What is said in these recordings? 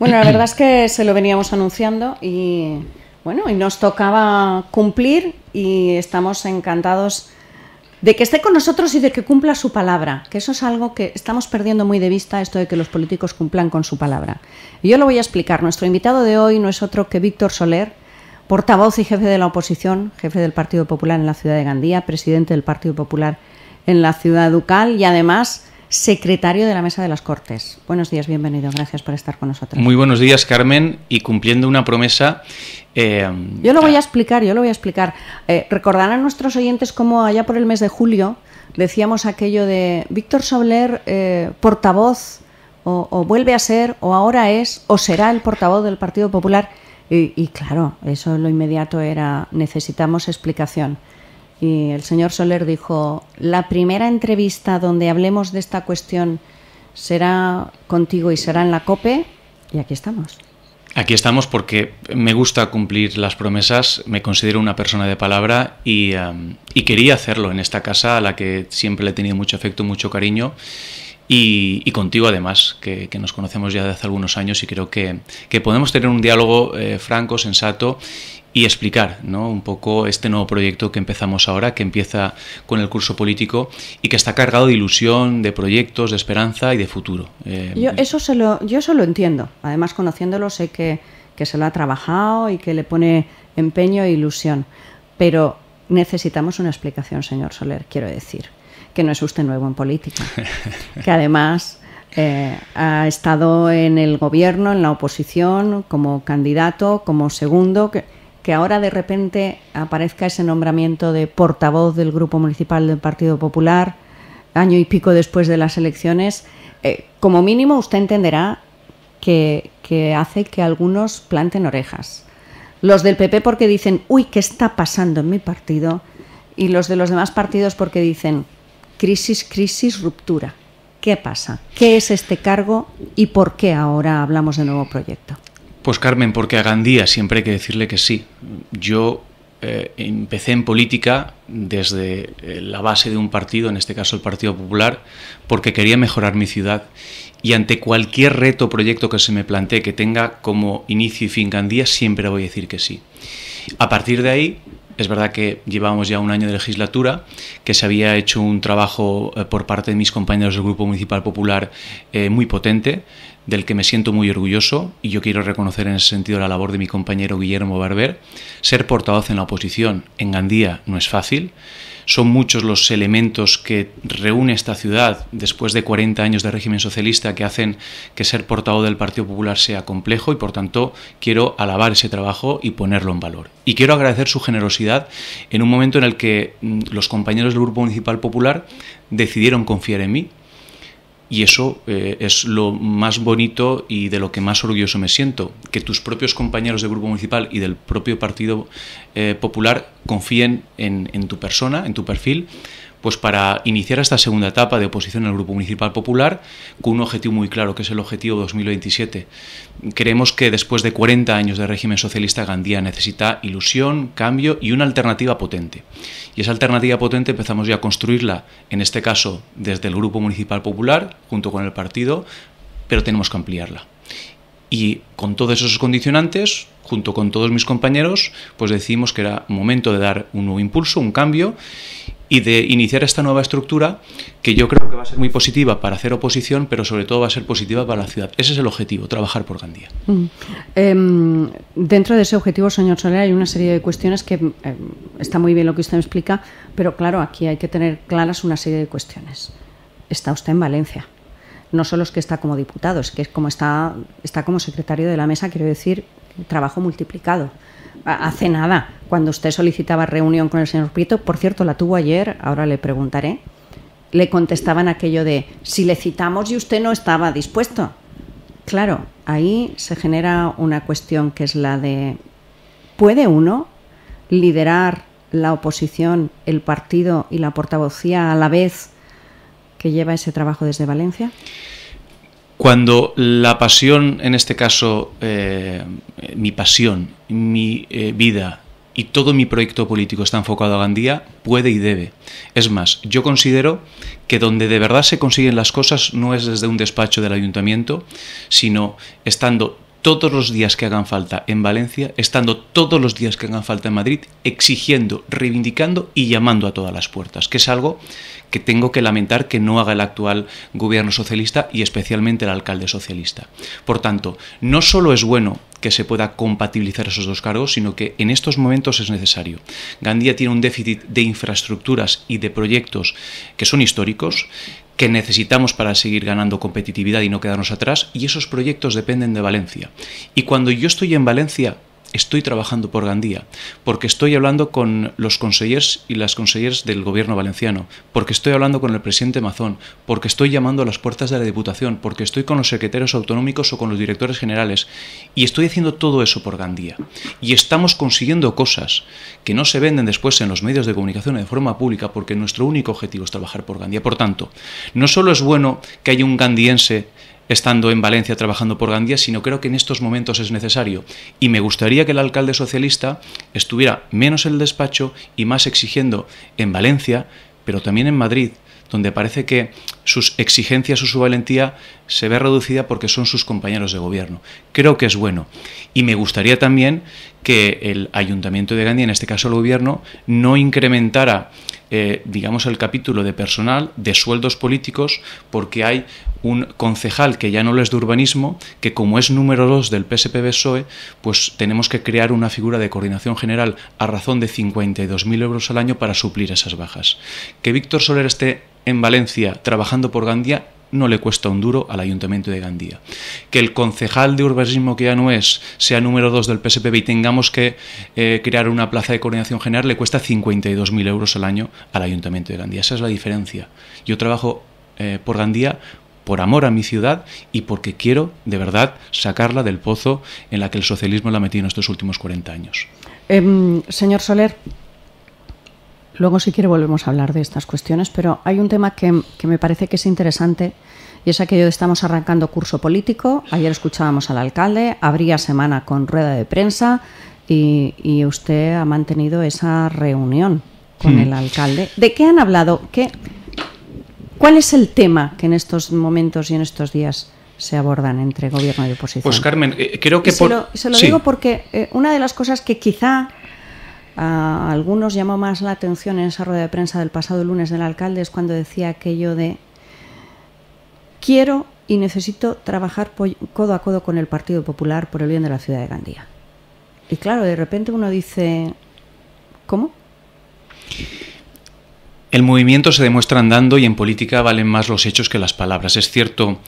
Bueno, la verdad es que se lo veníamos anunciando y bueno, y nos tocaba cumplir y estamos encantados de que esté con nosotros y de que cumpla su palabra, que eso es algo que estamos perdiendo muy de vista, esto de que los políticos cumplan con su palabra. yo lo voy a explicar. Nuestro invitado de hoy no es otro que Víctor Soler, portavoz y jefe de la oposición, jefe del Partido Popular en la ciudad de Gandía, presidente del Partido Popular en la ciudad Ducal y además secretario de la Mesa de las Cortes. Buenos días, bienvenido, gracias por estar con nosotros. Muy buenos días, Carmen, y cumpliendo una promesa... Eh, yo lo voy a explicar, yo lo voy a explicar. Eh, recordarán nuestros oyentes cómo allá por el mes de julio decíamos aquello de Víctor Sobler, eh, portavoz, o, vuelve a ser, o ahora es, o será el portavoz del Partido Popular. Y, claro, eso lo inmediato era necesitamos explicación. Y el señor Soler dijo, la primera entrevista donde hablemos de esta cuestión será contigo y será en la COPE. Y aquí estamos. Aquí estamos porque me gusta cumplir las promesas, me considero una persona de palabra y, um, y quería hacerlo en esta casa a la que siempre le he tenido mucho afecto, mucho cariño. Y, contigo además, que, nos conocemos ya desde hace algunos años y creo que, podemos tener un diálogo eh, franco, sensato y explicar ¿no? un poco este nuevo proyecto que empezamos ahora, que empieza con el curso político y que está cargado de ilusión, de proyectos, de esperanza y de futuro. Eh, yo, eso se lo, yo eso entiendo. Además, conociéndolo, sé que, se lo ha trabajado y que le pone empeño e ilusión. Pero necesitamos una explicación, señor Soler, quiero decir, que no es usted nuevo en política, que además eh, ha estado en el gobierno, en la oposición, como candidato, como segundo. Que, ahora de repente aparezca ese nombramiento de portavoz del Grupo Municipal del Partido Popular, año y pico después de las elecciones, eh, como mínimo usted entenderá que hace que algunos planten orejas. Los del PP porque dicen, uy, ¿qué está pasando en mi partido? Y los de los demás partidos porque dicen, crisis, crisis, ruptura. ¿Qué pasa? ¿Qué es este cargo y por qué ahora hablamos de nuevo proyecto? Pues Carmen, porque a Gandía siempre hay que decirle que sí. Yo eh, empecé en política desde eh, la base de un partido, en este caso el Partido Popular, porque quería mejorar mi ciudad y ante cualquier reto o proyecto que se me plantee que tenga como inicio y fin Gandía, siempre voy a decir que sí. A partir de ahí, es verdad que llevamos ya un año de legislatura, que se había hecho un trabajo eh, por parte de mis compañeros del Grupo Municipal Popular eh, muy potente, del que me siento muy orgulloso y yo quiero reconocer en ese sentido la labor de mi compañero Guillermo Barber. Ser portavoz en la oposición en Gandía no es fácil. Son muchos los elementos que reúne esta ciudad después de 40 años de régimen socialista que hacen que ser portavoz del Partido Popular sea complejo y por tanto quiero alabar ese trabajo y ponerlo en valor. Y quiero agradecer su generosidad en un momento en el que mm, los compañeros del Grupo Municipal Popular decidieron confiar en mí y eso eh, es lo más bonito y de lo que más orgulloso me siento, que tus propios compañeros de Grupo Municipal y del propio Partido eh, Popular confíen en, en tu persona, en tu perfil, pues para iniciar esta segunda etapa de oposición al Grupo Municipal Popular con un objetivo muy claro, que es el objetivo 2027. Creemos que después de 40 años de régimen socialista, Gandía necesita ilusión, cambio y una alternativa potente. Y esa alternativa potente empezamos ya a construirla, en este caso desde el Grupo Municipal Popular, junto con el partido, pero tenemos que ampliarla. Y con todos esos condicionantes, junto con todos mis compañeros, pues decimos que era momento de dar un nuevo impulso, un cambio, y de iniciar esta nueva estructura que yo creo que va a ser muy positiva para hacer oposición, pero sobre todo va a ser positiva para la ciudad. Ese es el objetivo, trabajar por Gandía. Mm. Em, dentro de ese objetivo, señor Soler, hay una serie de cuestiones que em, está muy bien lo que usted me explica, pero claro, aquí hay que tener claras una serie de cuestiones. Está usted en Valencia. No solo es que está como diputado, es que es como está, está como secretario de la mesa, quiero decir, trabajo multiplicado hace nada, cuando usted solicitaba reunión con el señor Prieto, por cierto, la tuvo ayer, ahora le preguntaré, le contestaban aquello de, si le citamos y usted no estaba dispuesto. Claro, ahí se genera una cuestión que es la de, ¿puede uno liderar la oposición, el partido y la portavocía a la vez que lleva ese trabajo desde Valencia? Cuando la pasión, en este caso eh, mi pasión, mi eh, vida y todo mi proyecto político está enfocado a Gandía, puede y debe. Es más, yo considero que donde de verdad se consiguen las cosas no es desde un despacho del ayuntamiento, sino estando todos los días que hagan falta en Valencia, estando todos los días que hagan falta en Madrid, exigiendo, reivindicando y llamando a todas las puertas, que es algo que tengo que lamentar que no haga el actual gobierno socialista y especialmente el alcalde socialista. Por tanto, no solo es bueno que se pueda compatibilizar esos dos cargos, sino que en estos momentos es necesario. Gandía tiene un déficit de infraestructuras y de proyectos que son históricos, que necesitamos para seguir ganando competitividad y no quedarnos atrás, y esos proyectos dependen de Valencia. Y cuando yo estoy en Valencia, estoy trabajando por Gandía, porque estoy hablando con los consejeros y las consejeras del gobierno valenciano, porque estoy hablando con el presidente Mazón, porque estoy llamando a las puertas de la Diputación, porque estoy con los secretarios autonómicos o con los directores generales, y estoy haciendo todo eso por Gandía. Y estamos consiguiendo cosas que no se venden después en los medios de comunicación de forma pública, porque nuestro único objetivo es trabajar por Gandía. Por tanto, no solo es bueno que haya un gandiense estando en Valencia trabajando por Gandía, sino creo que en estos momentos es necesario. Y me gustaría que el alcalde socialista estuviera menos en el despacho y más exigiendo en Valencia, pero también en Madrid, donde parece que sus exigencias o su valentía se ve reducida porque son sus compañeros de gobierno. Creo que es bueno. Y me gustaría también que el ayuntamiento de Gandía, en este caso el gobierno, no incrementara eh, digamos, el capítulo de personal, de sueldos políticos, porque hay un concejal que ya no lo es de urbanismo, que como es número 2 del PSPB-PSOE, pues tenemos que crear una figura de coordinación general a razón de 52.000 euros al año para suplir esas bajas. Que Víctor Soler esté en Valencia trabajando por Gandia no le cuesta un duro al Ayuntamiento de Gandía. Que el concejal de urbanismo que ya no es sea número 2 del PSPB y tengamos que eh, crear una plaza de coordinación general le cuesta 52.000 euros al año al Ayuntamiento de Gandía. Esa es la diferencia. Yo trabajo eh, por Gandía por amor a mi ciudad y porque quiero de verdad sacarla del pozo en la que el socialismo la ha metido en estos últimos 40 años. Em, señor Soler, Luego, si quiere, volvemos a hablar de estas cuestiones, pero hay un tema que, que me parece que es interesante y es aquello de estamos arrancando curso político. Ayer escuchábamos al alcalde, habría semana con rueda de prensa y, y usted ha mantenido esa reunión con hmm. el alcalde. ¿De qué han hablado? ¿Qué, ¿Cuál es el tema que en estos momentos y en estos días se abordan entre gobierno y oposición? Pues Carmen, eh, creo que... se, lo, digo porque eh, una de las cosas que quizá a algunos llamó más la atención en esa rueda de prensa del pasado lunes del alcalde, es cuando decía aquello de quiero y necesito trabajar codo a codo con el Partido Popular por el bien de la ciudad de Gandía. Y claro, de repente uno dice, ¿cómo? El movimiento se demuestra andando y en política valen más los hechos que las palabras. Es cierto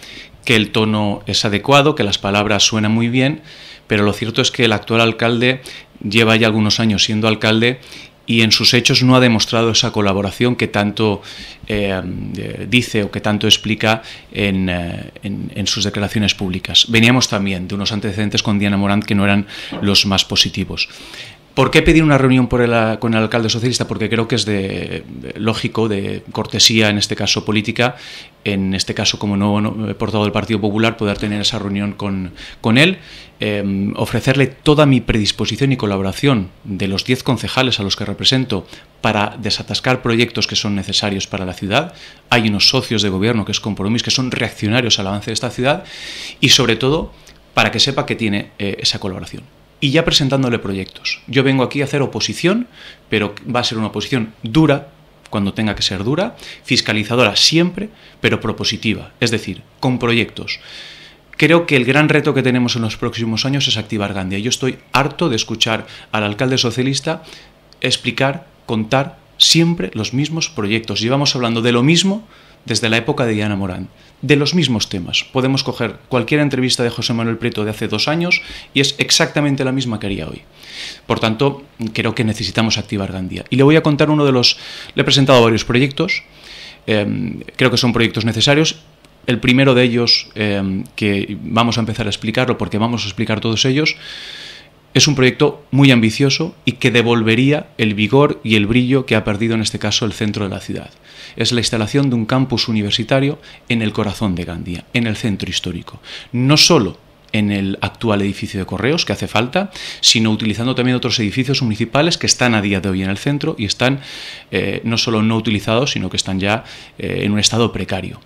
que el tono es adecuado, que las palabras suenan muy bien, pero lo cierto es que el actual alcalde lleva ya algunos años siendo alcalde y en sus hechos no ha demostrado esa colaboración que tanto eh, eh, dice o que tanto explica eh, en, sus declaraciones públicas. Veníamos también de unos antecedentes con Diana Morán que no eran los más positivos. ¿Por qué pedir una reunión con el alcalde socialista? Porque creo que es de, lógico, de cortesía, en este caso política, en este caso como nuevo he portavoz del Partido Popular, poder tener esa reunión con, él, em, ofrecerle toda mi predisposición y colaboración de los 10 concejales a los que represento para desatascar proyectos que son necesarios para la ciudad. Hay unos socios de gobierno, que es que son reaccionarios al avance de esta ciudad y sobre todo para que sepa que tiene eh, esa colaboración y ya presentándole proyectos. Yo vengo aquí a hacer oposición, pero va a ser una oposición dura cuando tenga que ser dura, fiscalizadora siempre, pero propositiva, es decir, con proyectos. Creo que el gran reto que tenemos en los próximos años es activar Gandia. Yo estoy harto de escuchar al alcalde socialista explicar, contar siempre los mismos proyectos. Llevamos hablando de lo mismo desde la época de Diana Morán, de los mismos temas. Podemos coger cualquier entrevista de José Manuel Preto de hace dos años y es exactamente la misma que haría hoy. Por tanto, creo que necesitamos activar Gandía. Y le voy a contar uno de los... Le he presentado varios proyectos, em, creo que son proyectos necesarios. El primero de ellos, em, que vamos a empezar a explicarlo porque vamos a explicar todos ellos, es un proyecto muy ambicioso y que devolvería el vigor y el brillo que ha perdido en este caso el centro de la ciudad. Es la instalación de un campus universitario en el corazón de Gandía, en el centro histórico. No solo en el actual edificio de correos que hace falta, sino utilizando también otros edificios municipales que están a día de hoy en el centro y están eh, no solo no utilizados, sino que están ya eh, en un estado precario,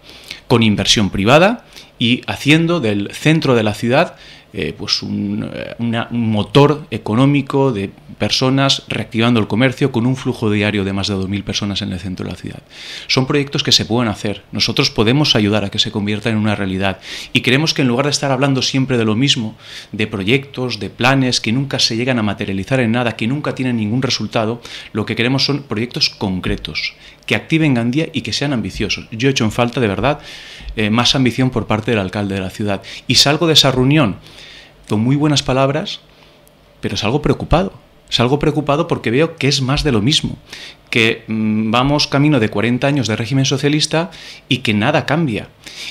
con inversión privada y haciendo del centro de la ciudad eh, pues eh, un, motor económico de personas reactivando el comercio con un flujo diario de más de 2.000 personas en el centro de la ciudad. Son proyectos que se pueden hacer. Nosotros podemos ayudar a que se convierta en una realidad. Y creemos que en lugar de estar hablando siempre de lo mismo, de proyectos, de planes que nunca se llegan a materializar en nada, que nunca tienen ningún resultado, lo que queremos son proyectos concretos, que activen Gandía y que sean ambiciosos. Yo he hecho en falta, de verdad, eh, más ambición por parte del alcalde de la ciudad. Y salgo de esa reunión son muy buenas palabras, pero es algo preocupado Salgo preocupado porque veo que es más de lo mismo, que mm, vamos camino de 40 años de régimen socialista y que nada cambia.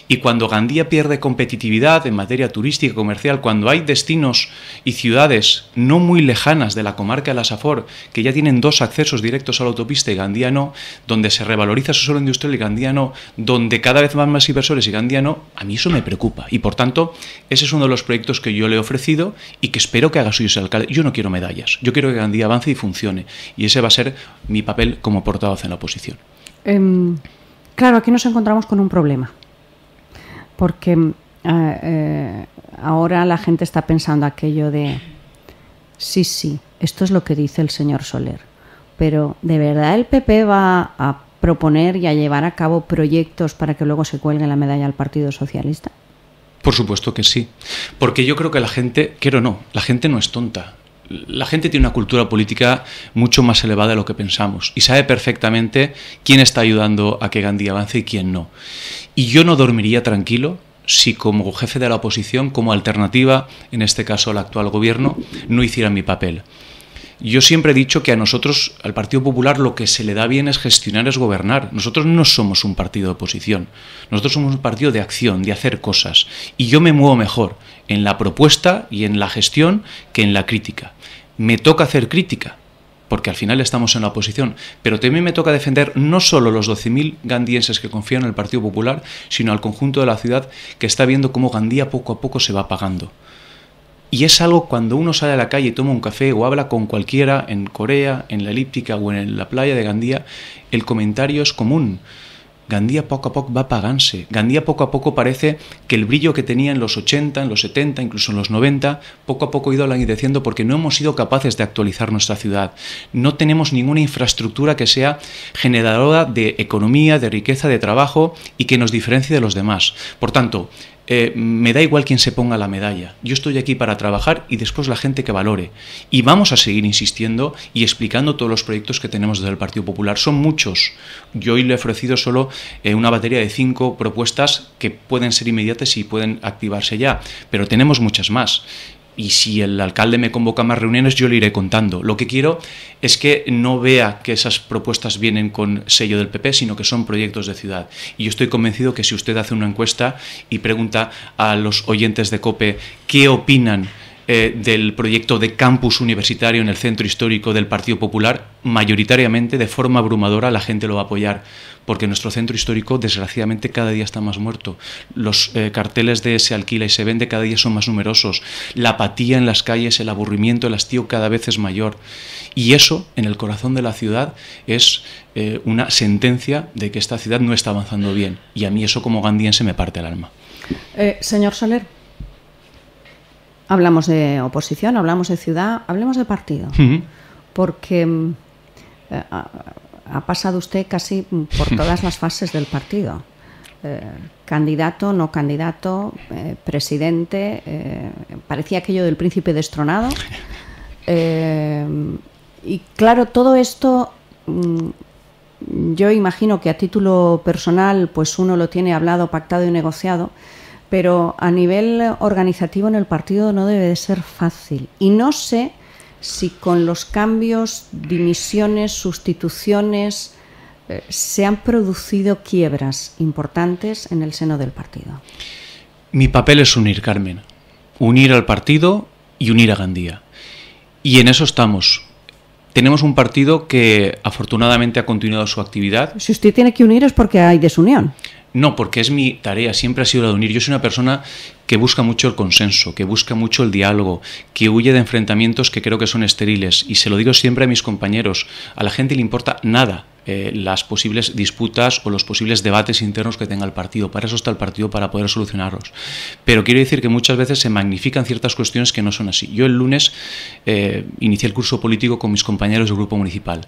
Y cuando Gandía pierde competitividad en materia turística y comercial, cuando hay destinos y ciudades no muy lejanas de la comarca de la Safor, que ya tienen dos accesos directos a la autopista y Gandía no, donde se revaloriza su suelo industrial y Gandía no, donde cada vez van más inversores y Gandía no, a mí eso me preocupa. Y por tanto, ese es uno de los proyectos que yo le he ofrecido y que espero que haga suyo ese alcalde. Yo no quiero medallas, yo quiero que Gandía avance y funcione. Y ese va a ser mi papel como portavoz en la oposición. Em, claro, aquí nos encontramos con un problema. Porque mm, eh, eh, ahora la gente está pensando aquello de, sí, sí, esto es lo que dice el señor Soler. Pero ¿de verdad el PP va a proponer y a llevar a cabo proyectos para que luego se cuelgue la medalla al Partido Socialista? Por supuesto que sí, porque yo creo que la gente, quiero no, la gente no es tonta la gente tiene una cultura política mucho más elevada de lo que pensamos y sabe perfectamente quién está ayudando a que Gandhi avance y quién no. Y yo no dormiría tranquilo si como jefe de la oposición, como alternativa, en este caso al actual gobierno, no hiciera mi papel. Yo siempre he dicho que a nosotros, al Partido Popular, lo que se le da bien es gestionar, es gobernar. Nosotros no somos un partido de oposición. Nosotros somos un partido de acción, de hacer cosas. Y yo me muevo mejor en la propuesta y en la gestión que en la crítica. Me toca hacer crítica, porque al final estamos en la oposición, pero también me toca defender no solo los 12.000 gandienses que confían en el Partido Popular, sino al conjunto de la ciudad que está viendo cómo Gandía poco a poco se va apagando. Y es algo cuando uno sale a la calle, y toma un café o habla con cualquiera en Corea, en la elíptica o en la playa de Gandía, el comentario es común. Gandía poco a poco va pagándose. Gandía poco a poco parece que el brillo que tenía en los 80, en los 70, incluso en los 90, poco a poco ha ido languideciendo porque no hemos sido capaces de actualizar nuestra ciudad. No tenemos ninguna infraestructura que sea generadora de economía, de riqueza, de trabajo y que nos diferencie de los demás. Por tanto, eh, me da igual quien se ponga la medalla. Yo estoy aquí para trabajar y después la gente que valore. Y vamos a seguir insistiendo y explicando todos los proyectos que tenemos desde el Partido Popular. Son muchos. Yo hoy le he ofrecido solo eh, una batería de cinco propuestas que pueden ser inmediatas y pueden activarse ya, pero tenemos muchas más y si el alcalde me convoca a más reuniones, yo le iré contando. Lo que quiero es que no vea que esas propuestas vienen con sello del PP, sino que son proyectos de ciudad. Y yo estoy convencido que si usted hace una encuesta y pregunta a los oyentes de COPE qué opinan eh, del proyecto de campus universitario en el centro histórico del Partido Popular, mayoritariamente, de forma abrumadora, la gente lo va a apoyar, porque nuestro centro histórico, desgraciadamente, cada día está más muerto. Los eh, carteles de se alquila y se vende cada día son más numerosos. La apatía en las calles, el aburrimiento, el hastío cada vez es mayor. Y eso, en el corazón de la ciudad, es eh, una sentencia de que esta ciudad no está avanzando bien. Y a mí eso, como gandiense, me parte el alma. señor Soler. Hablamos de oposición, hablamos de ciudad, hablemos de partido. Porque mm, eh, ha, pasado usted casi mm, por todas las fases del partido. Eh, candidato, no candidato, eh, presidente, parecía aquello del príncipe destronado. y claro, todo esto mm, yo imagino que a título personal pues uno lo tiene hablado, pactado y negociado, pero a nivel organizativo en el partido no debe de ser fácil. Y no sé si con los cambios, dimisiones, sustituciones, eh, se han producido quiebras importantes en el seno del partido. Mi papel es unir, Carmen. Unir al partido y unir a Gandía. Y en eso estamos. Tenemos un partido que afortunadamente ha continuado su actividad. Si usted tiene que unir es porque hay desunión. No, porque es mi tarea, siempre ha sido la de unir. Yo soy una persona que busca mucho el consenso, que busca mucho el diálogo, que huye de enfrentamientos que creo que son estériles. Y se lo digo siempre a mis compañeros, a la gente le importa nada eh, las posibles disputas o los posibles debates internos que tenga el partido. Para eso está el partido, para poder solucionarlos. Pero quiero decir que muchas veces se magnifican ciertas cuestiones que no son así. Yo el lunes eh, inicié el curso político con mis compañeros del grupo municipal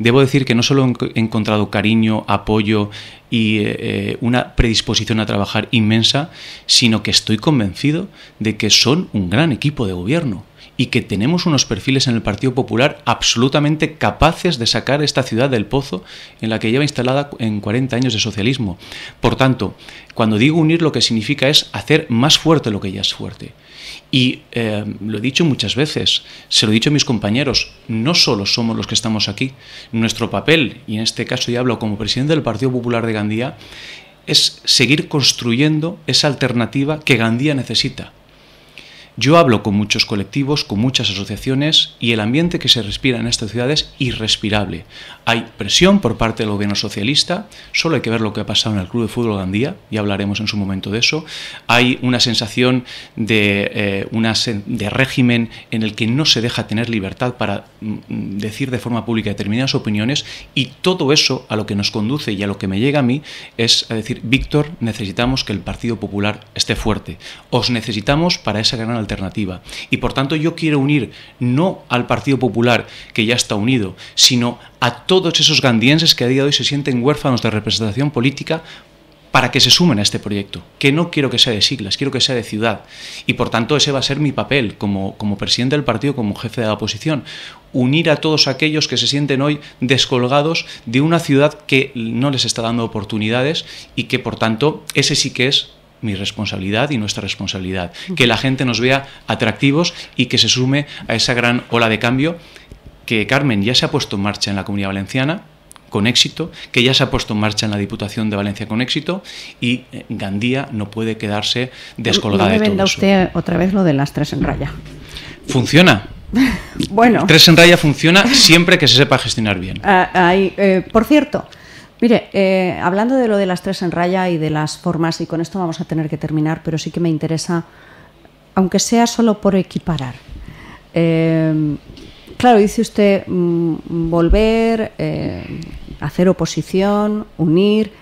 debo decir que no solo he encontrado cariño, apoyo y eh, eh, una predisposición a trabajar inmensa, sino que estoy convencido de que son un gran equipo de gobierno y que tenemos unos perfiles en el Partido Popular absolutamente capaces de sacar esta ciudad del pozo en la que lleva instalada en 40 años de socialismo. Por tanto, cuando digo unir lo que significa es hacer más fuerte lo que ya es fuerte. Y eh, lo he dicho muchas veces, se lo he dicho a mis compañeros, no solo somos los que estamos aquí, nuestro papel, y en este caso ya hablo como presidente del Partido Popular de Gandía, es seguir construyendo esa alternativa que Gandía necesita. Yo hablo con muchos colectivos, con muchas asociaciones y el ambiente que se respira en esta ciudad es irrespirable. Hay presión por parte del gobierno socialista, solo hay que ver lo que ha pasado en el Club de Fútbol Gandía, ya hablaremos en su momento de eso. Hay una sensación de, eh, una de régimen en el que no se deja tener libertad para mm, mm, decir de forma pública determinadas opiniones y todo eso a lo que nos conduce y a lo que me llega a mí es a decir, Víctor, necesitamos que el Partido Popular esté fuerte. Os necesitamos para esa gran alternativa. Y por tanto yo quiero unir no al Partido Popular, que ya está unido, sino a todos esos gandienses que a día de hoy se sienten huérfanos de representación política para que se sumen a este proyecto, que no quiero que sea de siglas, quiero que sea de ciudad. Y por tanto ese va a ser mi papel como, como presidente del partido, como jefe de la oposición, unir a todos aquellos que se sienten hoy descolgados de una ciudad que no les está dando oportunidades y que por tanto ese sí que es mi responsabilidad y nuestra responsabilidad. Que la gente nos vea atractivos y que se sume a esa gran ola de cambio que Carmen ya se ha puesto en marcha en la Comunidad Valenciana con éxito, que ya se ha puesto en marcha en la Diputación de Valencia con éxito y eh, Gandía no puede quedarse descolgada no me de usted otra vez lo de las tres en raya. Funciona. bueno. Tres en raya funciona siempre que se sepa gestionar bien. Ah, eh, por cierto, Mire, eh, hablando de lo de las tres en raya y de las formas, y con esto vamos a tener que terminar, pero sí que me interesa, aunque sea solo por equiparar. Eh, claro, dice usted mm, volver, eh, hacer oposición, unir,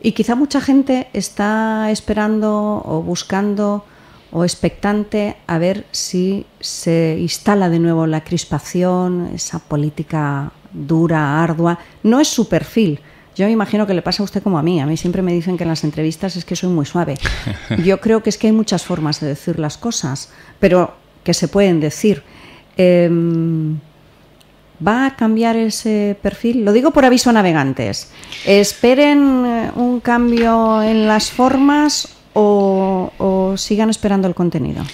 y quizá mucha gente está esperando o buscando o expectante a ver si se instala de nuevo la crispación, esa política dura, ardua. No es su perfil yo me imagino que le pasa a usted como a mí. A mí siempre me dicen que en las entrevistas es que soy muy suave. Yo creo que es que hay muchas formas de decir las cosas, pero que se pueden decir. Em, ¿Va a cambiar ese perfil? Lo digo por aviso a navegantes. ¿Esperen eh, un cambio en las formas o, sigan esperando el contenido?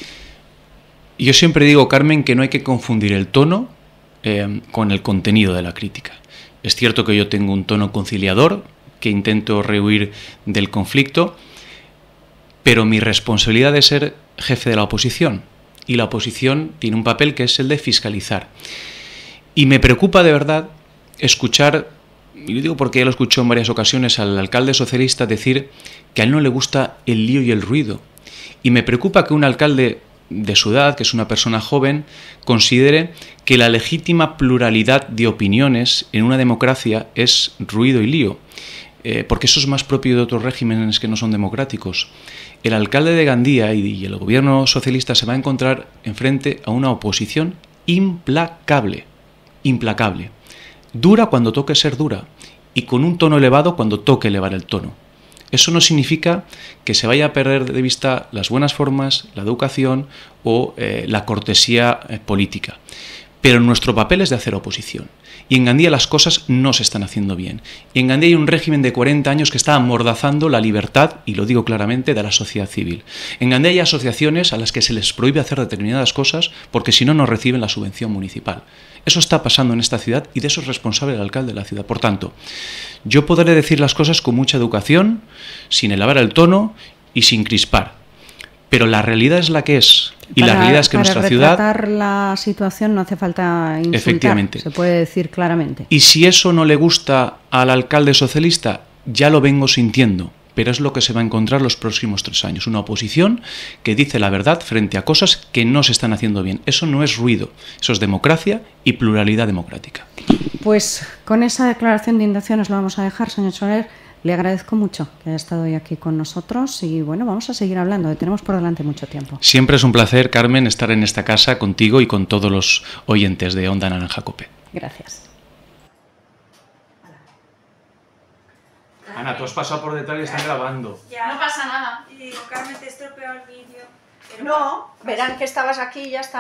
Yo siempre digo, Carmen, que no hay que confundir el tono eh, con el contenido de la crítica. Es cierto que yo tengo un tono conciliador, que intento rehuir del conflicto, pero mi responsabilidad es ser jefe de la oposición. Y la oposición tiene un papel que es el de fiscalizar. Y me preocupa de verdad escuchar, y lo digo porque ya lo escuchó en varias ocasiones al alcalde socialista decir que a él no le gusta el lío y el ruido. Y me preocupa que un alcalde de su edad, que es una persona joven, considere que la legítima pluralidad de opiniones en una democracia es ruido y lío, eh, porque eso es más propio de otros regímenes que no son democráticos. El alcalde de Gandía y, el gobierno socialista se va a encontrar enfrente a una oposición implacable, implacable, dura cuando toque ser dura y con un tono elevado cuando toque elevar el tono. Eso no significa que se vaya a perder de vista las buenas formas, la educación o eh, la cortesía eh, política. Pero nuestro papel es de hacer oposición. Y en Gandía las cosas no se están haciendo bien. Y en Gandía hay un régimen de 40 años que está amordazando la libertad, y lo digo claramente, de la sociedad civil. En Gandía hay asociaciones a las que se les prohíbe hacer determinadas cosas porque si no, no reciben la subvención municipal. Eso está pasando en esta ciudad y de eso es responsable el alcalde de la ciudad. Por tanto, yo podré decir las cosas con mucha educación, sin elevar el tono y sin crispar. Pero la realidad es la que es. Y la realidad es que nuestra ciudad. la situación no hace falta insultar, Efectivamente. Se puede decir claramente. Y si eso no le gusta al alcalde socialista, ya lo vengo sintiendo pero es lo que se va a encontrar los próximos tres años. Una oposición que dice la verdad frente a cosas que no se están haciendo bien. Eso no es ruido, eso es democracia y pluralidad democrática. Pues con esa declaración de intenciones lo vamos a dejar, señor Soler. Le agradezco mucho que haya estado hoy aquí con nosotros y bueno, vamos a seguir hablando, tenemos por delante mucho tiempo. Siempre es un placer, Carmen, estar en esta casa contigo y con todos los oyentes de Onda Naranja Cope. Gracias. Ana, tú has pasado por detrás y están grabando. No pasa nada. Y digo, Carmen, te estropeó el vídeo. No, verán que estabas aquí y ya está.